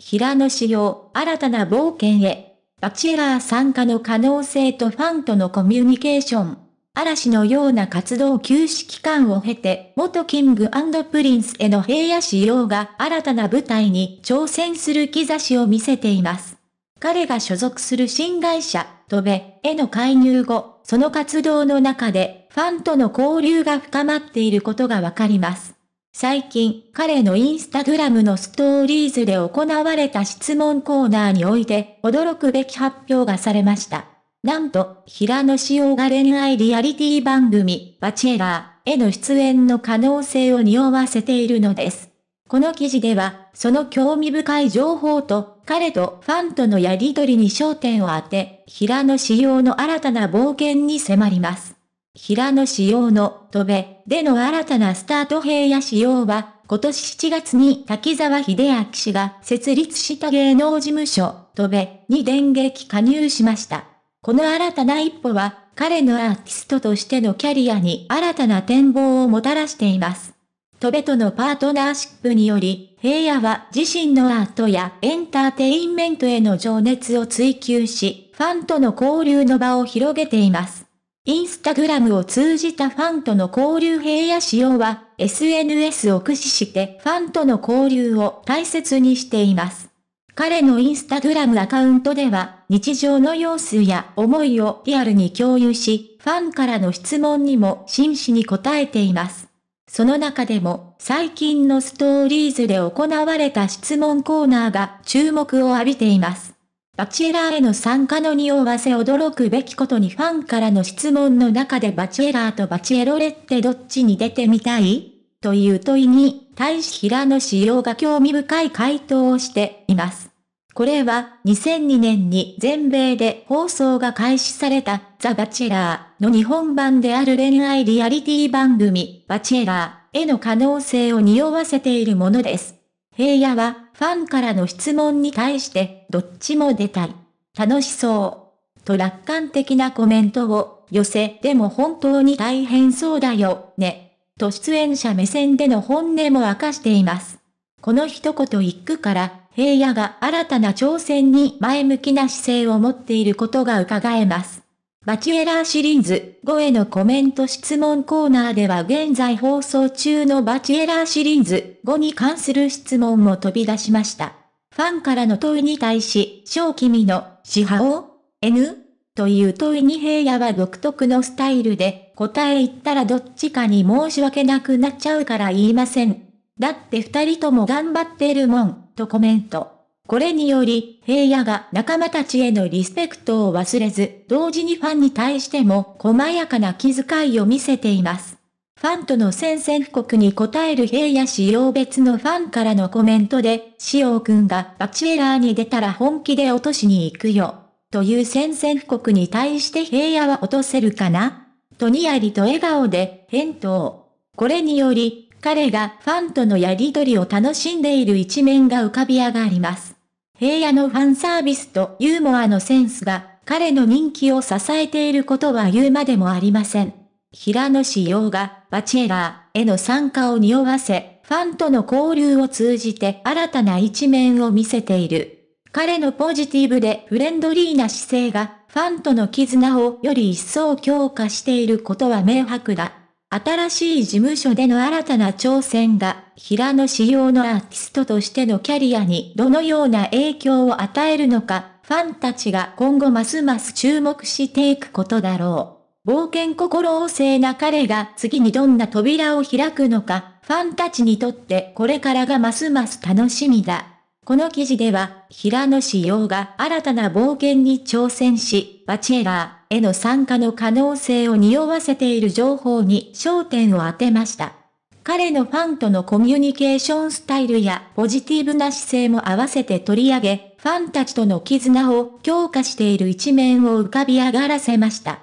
平野紫耀、新たな冒険へ。バチェラー参加の可能性とファンとのコミュニケーション。嵐のような活動休止期間を経て、元キングプリンスへの平野仕様が新たな舞台に挑戦する兆しを見せています。彼が所属する新会社、トベへの介入後、その活動の中で、ファンとの交流が深まっていることがわかります。最近、彼のインスタグラムのストーリーズで行われた質問コーナーにおいて、驚くべき発表がされました。なんと、平野紫耀が恋愛リアリティ番組、バチェラーへの出演の可能性を匂わせているのです。この記事では、その興味深い情報と、彼とファンとのやりとりに焦点を当て、平野紫耀の新たな冒険に迫ります。平野仕様の戸部での新たなスタート平野仕様は、今年7月に滝沢秀明氏が設立した芸能事務所、戸部に電撃加入しました。この新たな一歩は、彼のアーティストとしてのキャリアに新たな展望をもたらしています。戸部とのパートナーシップにより、平野は自身のアートやエンターテインメントへの情熱を追求し、ファンとの交流の場を広げています。インスタグラムを通じたファンとの交流平野仕様は、SNS を駆使してファンとの交流を大切にしています。彼のインスタグラムアカウントでは、日常の様子や思いをリアルに共有し、ファンからの質問にも真摯に答えています。その中でも、最近のストーリーズで行われた質問コーナーが注目を浴びています。バチェラーへの参加の匂わせ驚くべきことにファンからの質問の中でバチェラーとバチェロレってどっちに出てみたいという問いに対し平野仕様が興味深い回答をしています。これは2002年に全米で放送が開始されたザ・バチェラーの日本版である恋愛リアリティ番組バチェラーへの可能性を匂わせているものです。平野はファンからの質問に対してどっちも出たい。楽しそう。と楽観的なコメントを寄せ、でも本当に大変そうだよ、ね。と出演者目線での本音も明かしています。この一言一句から、平野が新たな挑戦に前向きな姿勢を持っていることが伺えます。バチュエラーシリーズ5へのコメント質問コーナーでは現在放送中のバチュエラーシリーズ5に関する質問も飛び出しました。ファンからの問いに対し、小君の、死派を ?N? という問いに平野は独特のスタイルで、答え言ったらどっちかに申し訳なくなっちゃうから言いません。だって二人とも頑張ってるもん、とコメント。これにより、平野が仲間たちへのリスペクトを忘れず、同時にファンに対しても細やかな気遣いを見せています。ファンとの宣戦布告に応える平野仕様別のファンからのコメントで、仕様くんがバチェラーに出たら本気で落としに行くよ。という宣戦布告に対して平野は落とせるかなとにやりと笑顔で返答。これにより、彼がファンとのやりとりを楽しんでいる一面が浮かび上がります。平野のファンサービスとユーモアのセンスが、彼の人気を支えていることは言うまでもありません。平野紫耀がバチェラーへの参加を匂わせ、ファンとの交流を通じて新たな一面を見せている。彼のポジティブでフレンドリーな姿勢が、ファンとの絆をより一層強化していることは明白だ。新しい事務所での新たな挑戦が、平野仕様のアーティストとしてのキャリアにどのような影響を与えるのか、ファンたちが今後ますます注目していくことだろう。冒険心旺盛な彼が次にどんな扉を開くのか、ファンたちにとってこれからがますます楽しみだ。この記事では、平野志陽が新たな冒険に挑戦し、バチェラーへの参加の可能性を匂わせている情報に焦点を当てました。彼のファンとのコミュニケーションスタイルやポジティブな姿勢も合わせて取り上げ、ファンたちとの絆を強化している一面を浮かび上がらせました。